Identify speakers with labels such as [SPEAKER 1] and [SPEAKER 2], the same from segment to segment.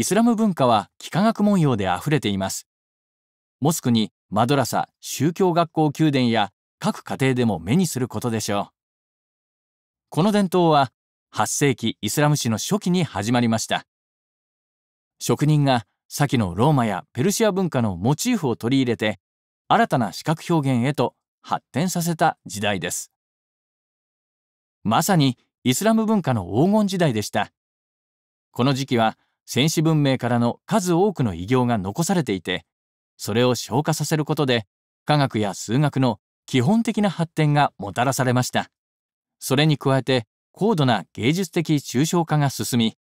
[SPEAKER 1] イスラム文化は幾何学文様であふれています。モスクにマドラサ、宗教学校宮殿や各家庭でも目にすることでしょう。この伝統は8世紀イスラム史の初期に始まりました。職人が先のローマやペルシア文化のモチーフを取り入れて新たな視覚表現へと発展させた時代です。まさにイスラム文化の黄金時代でした。この時期は先史文明からの数多くの偉業が残されていて、それを消化させることで、科学や数学の基本的な発展がもたらされました。それに加えて、高度な芸術的抽象化が進み、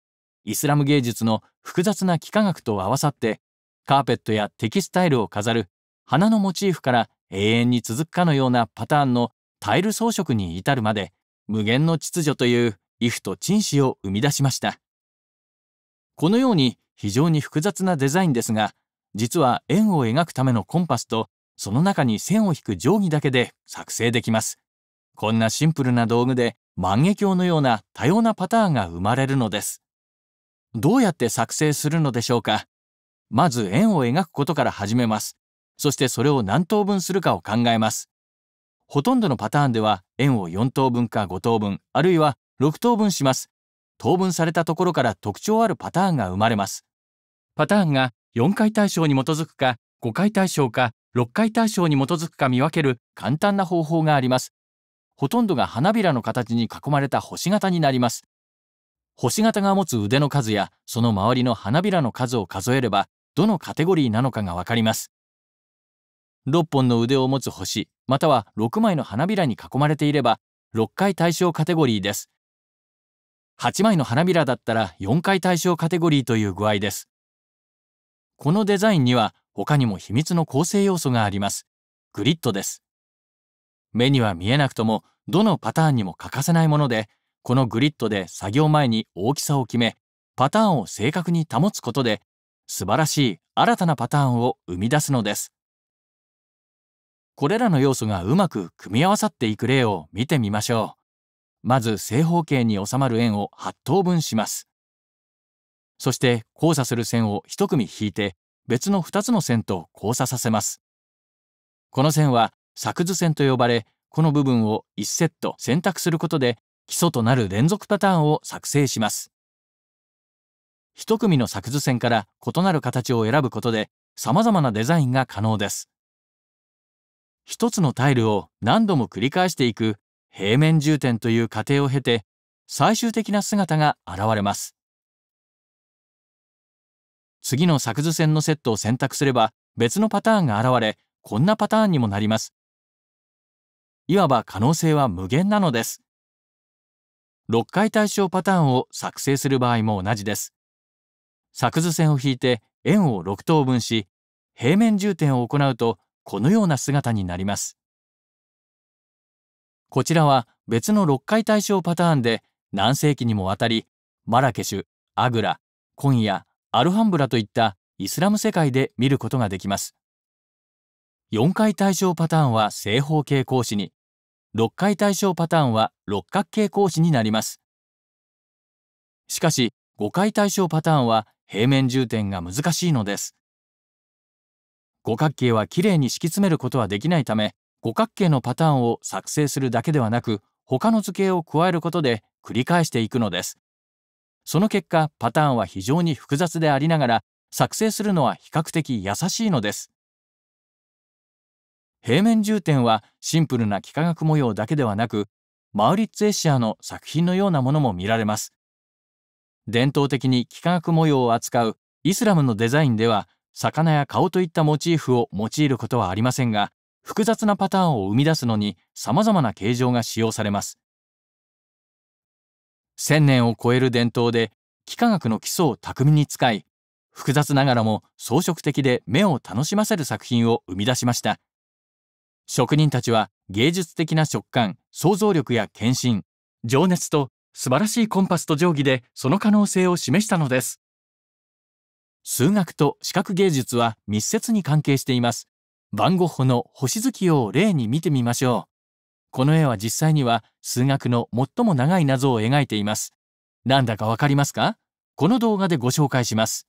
[SPEAKER 1] イスラム芸術の複雑な幾何学と合わさって、カーペットやテキスタイルを飾る花のモチーフから永遠に続くかのようなパターンのタイル装飾に至るまで、無限の秩序という、イフと陳氏を生み出しました。このように非常に複雑なデザインですが実は円を描くためのコンパスとその中に線を引く定規だけで作成できますこんなシンプルな道具で万華鏡のような多様なパターンが生まれるのですどうやって作成するのでしょうかまず円を描くことから始めますそしてそれを何等分するかを考えますほとんどのパターンでは円を4等分か5等分あるいは6等分します当分されたところから特徴あるパターンが生まれます。パターンが4回対象に基づくか、5回対象か、6回対象に基づくか見分ける簡単な方法があります。ほとんどが花びらの形に囲まれた星型になります。星型が持つ腕の数やその周りの花びらの数を数えれば、どのカテゴリーなのかがわかります。6本の腕を持つ星、または6枚の花びらに囲まれていれば、6回対象カテゴリーです。8枚の花びらだったら4回対象カテゴリーという具合です。このデザインには他にも秘密の構成要素があります。グリッドです。目には見えなくともどのパターンにも欠かせないもので、このグリッドで作業前に大きさを決め、パターンを正確に保つことで、素晴らしい新たなパターンを生み出すのです。これらの要素がうまく組み合わさっていく例を見てみましょう。まず正方形に収まる円を8等分します。そして交差する線を1組引いて別の2つの線と交差させます。この線は作図線と呼ばれ、この部分を1セット選択することで基礎となる連続パターンを作成します。1組の作図線から異なる形を選ぶことで様々なデザインが可能です。1つのタイルを何度も繰り返していく平面充填という過程を経て最終的な姿が現れます次の作図線のセットを選択すれば別のパターンが現れこんなパターンにもなりますいわば可能性は無限なのです6回対象パターンを作成する場合も同じです作図線を引いて円を6等分し平面充填を行うとこのような姿になりますこちらは別の6回対象パターンで何世紀にもわたりマラケシュ、アグラ、コンヤ、アルハンブラといったイスラム世界で見ることができます。4回対象パターンは正方形格子に、6回対象パターンは六角形格子になります。しかし、5回対象パターンは平面充填が難しいのです。五角形はきれいに敷き詰めることはできないため、五角形のパターンを作成するだけではなく他の図形を加えることで繰り返していくのですその結果パターンは非常に複雑でありながら作成するのは比較的優しいのです平面重点はシンプルな幾何学模様だけではなくマウリッツ・エシアの作品のようなものも見られます伝統的に幾何学模様を扱うイスラムのデザインでは魚や顔といったモチーフを用いることはありませんが複雑なパターンを生み出すのに様々な形状が使用されます。1000年を超える伝統で幾何学の基礎を巧みに使い、複雑ながらも装飾的で目を楽しませる作品を生み出しました。職人たちは芸術的な食感、想像力や献身、情熱と素晴らしいコンパスと定規でその可能性を示したのです。数学と視覚芸術は密接に関係しています。番ゴッホの星月夜を例に見てみましょう。この絵は実際には数学の最も長い謎を描いています。なんだかわかりますかこの動画でご紹介します。